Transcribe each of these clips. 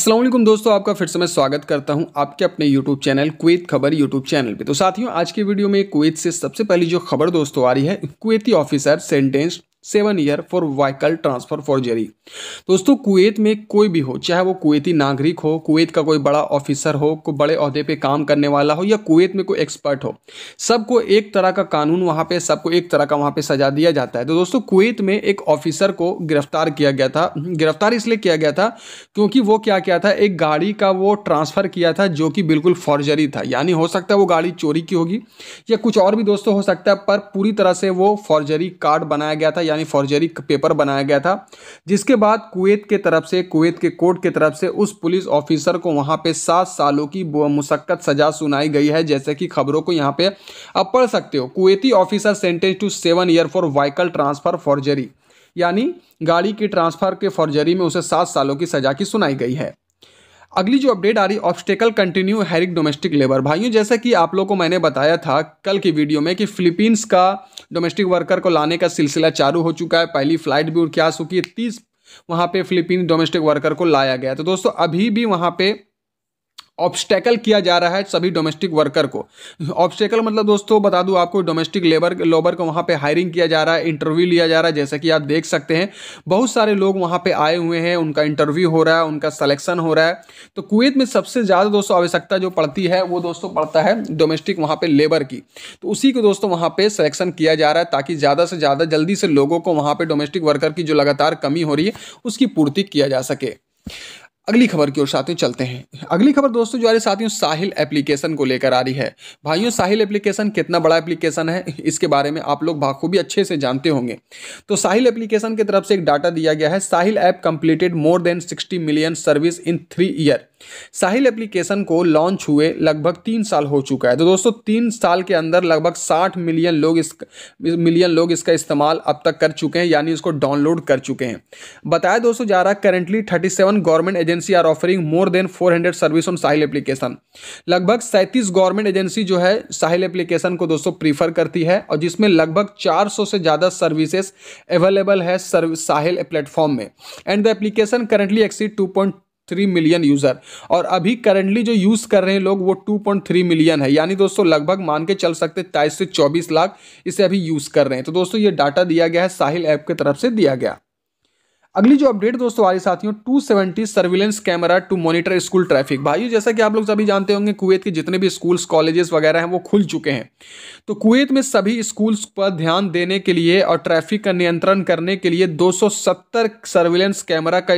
असलम दोस्तों आपका फिर से मैं स्वागत करता हूं आपके अपने YouTube चैनल कुवैत खबर YouTube चैनल पे तो साथियों आज के वीडियो में कुवैत से सबसे पहली जो खबर दोस्तों आ रही है Kuwaiti officer sentence seven year for vehicle transfer forgery तो दोस्तों कुवैत में कोई भी हो चाहे वो कुवैती नागरिक हो कुवैत का कोई बड़ा ऑफिसर हो कोई बड़े अहदे पे काम करने वाला हो या कुवैत में कोई एक्सपर्ट हो सबको एक तरह का कानून वहाँ पे सबको एक तरह का वहाँ पे सजा दिया जाता है तो दोस्तों कुवैत में एक ऑफिसर को गिरफ्तार किया गया था गिरफ्तार इसलिए किया गया था क्योंकि वो क्या किया था एक गाड़ी का वो ट्रांसफ़र किया था जो कि बिल्कुल फॉर्जरी था यानी हो सकता है वो गाड़ी चोरी की होगी या कुछ और भी दोस्तों हो सकता है पर पूरी तरह से वो फॉर्जरी कार्ड बनाया गया था यानी फॉर्जरी पेपर बनाया गया था जिसके बाद कुवैत के तरफ से कुवैत के कोर्ट के तरफ से उस पुलिस ऑफिसर को वहाँ पे सात सालों की मुशक्कत सजा सुनाई गई है जैसे कि खबरों को यहाँ पे आप पढ़ सकते हो Kuwaiti officer sentence to seven year for vehicle transfer forgery यानी गाड़ी की ट्रांसफ़र के फॉर्जरी में उसे सात सालों की सजा की सुनाई गई है अगली जो अपडेट आ रही ऑब्स्टेकल कंटिन्यू हैरिक डोमेस्टिक लेबर भाइयों जैसा कि आप लोग को मैंने बताया था कल की वीडियो में कि फिलीपींस का डोमेस्टिक वर्कर को लाने का सिलसिला चालू हो चुका है पहली फ्लाइट भी उड़ के आ चुकी है तीस वहाँ पे फिलीपींस डोमेस्टिक वर्कर को लाया गया तो दोस्तों अभी भी वहाँ पे ऑब्स्टेकल किया जा रहा है सभी डोमेस्टिक वर्कर को ऑब्स्टेकल मतलब दोस्तों बता दूं आपको डोमेस्टिक लेबर लोबर को वहाँ पे हायरिंग किया जा रहा है इंटरव्यू लिया जा रहा है जैसा कि आप देख सकते हैं बहुत सारे लोग वहाँ पे आए हुए हैं उनका इंटरव्यू हो रहा है उनका सलेक्शन हो रहा है तो कुवैत में सबसे ज़्यादा दोस्तों आवश्यकता जो पड़ती है वो दोस्तों पड़ता है डोमेस्टिक वहाँ पर लेबर की तो उसी को दोस्तों वहाँ पर सलेक्शन किया जा रहा है ताकि ज़्यादा से ज़्यादा जल्दी से लोगों को वहाँ पर डोमेस्टिक वर्कर की जो लगातार कमी हो रही है उसकी पूर्ति किया जा सके अगली खबर की ओर साथियों चलते हैं अगली खबर दोस्तों जो आ रही साथियों साहिल एप्लीकेशन को लेकर आ रही है भाइयों साहिल एप्लीकेशन कितना बड़ा एप्लीकेशन है इसके बारे में आप लोग बाखूबी अच्छे से जानते होंगे तो साहिल एप्लीकेशन की तरफ से एक डाटा दिया गया है Sahel app completed more than sixty million service in three year Sahel application को लॉन्च हुए लगभग तीन साल हो चुका है तो दोस्तों तीन साल के अंदर लगभग साठ मिलियन लोग इस मिलियन लोग इसका इस्तेमाल अब तक कर चुके हैं यानी इसको डाउनलोड कर चुके हैं बताया दोस्तों जा रहा है currently thirty seven government agency are offering more than four hundred service on Sahel application लगभग सैंतीस गवर्नमेंट एजेंसी जो है साहिल एप्लीकेशन को दोस्तों प्रीफर करती है और जिसमें लगभग चार से ज़्यादा सर्विसेस अवेलेबल है साहिल प्लेटफॉर्म में and the application currently exceed two three million user और अभी करेंटली जो यूज़ कर रहे हैं लोग वो टू पॉइंट थ्री मिलियन है यानी दोस्तों लगभग मान के चल सकते तेईस से चौबीस लाख इसे अभी यूज़ कर रहे हैं तो दोस्तों ये डाटा दिया गया है साहिल ऐप की तरफ से दिया गया अगली जो अपडेट दोस्तों आ रही साथियों 270 surveillance camera to monitor school traffic भाई जैसा कि आप लोग सभी जानते होंगे कुवैत के जितने भी स्कूल्स कॉलेजेस वगैरह हैं वो खुल चुके हैं तो कुवैत में सभी स्कूल्स पर ध्यान देने के लिए और ट्रैफिक का नियंत्रण करने के लिए 270 सर्विलेंस कैमरा का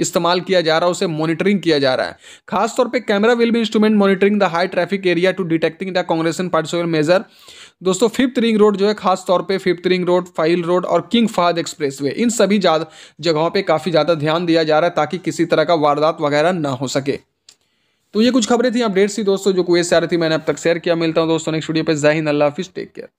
इस्तेमाल किया जा रहा है उसे मॉनिटरिंग किया जा रहा है खासतौर पर कैमरा विल भी instrument monitoring the high traffic area to detecting the congress participate major दोस्तों फिफ्थ रिंग रोड जो है खास तौर पे फिफ्थ रिंग रोड फाइल रोड और किंग फहद एक्सप्रेसवे इन सभी जगहों पे काफ़ी ज़्यादा ध्यान दिया जा रहा है ताकि किसी तरह का वारदात वगैरह ना हो सके तो ये कुछ खबरें थी अपडेट्स थी दोस्तों जो कुएत से आ रही थी मैंने अब तक शेयर किया मिलता हूँ दोस्तों नेक्स्ट वीडियो पर जय अल्लाह हाफिज़ टेक केयर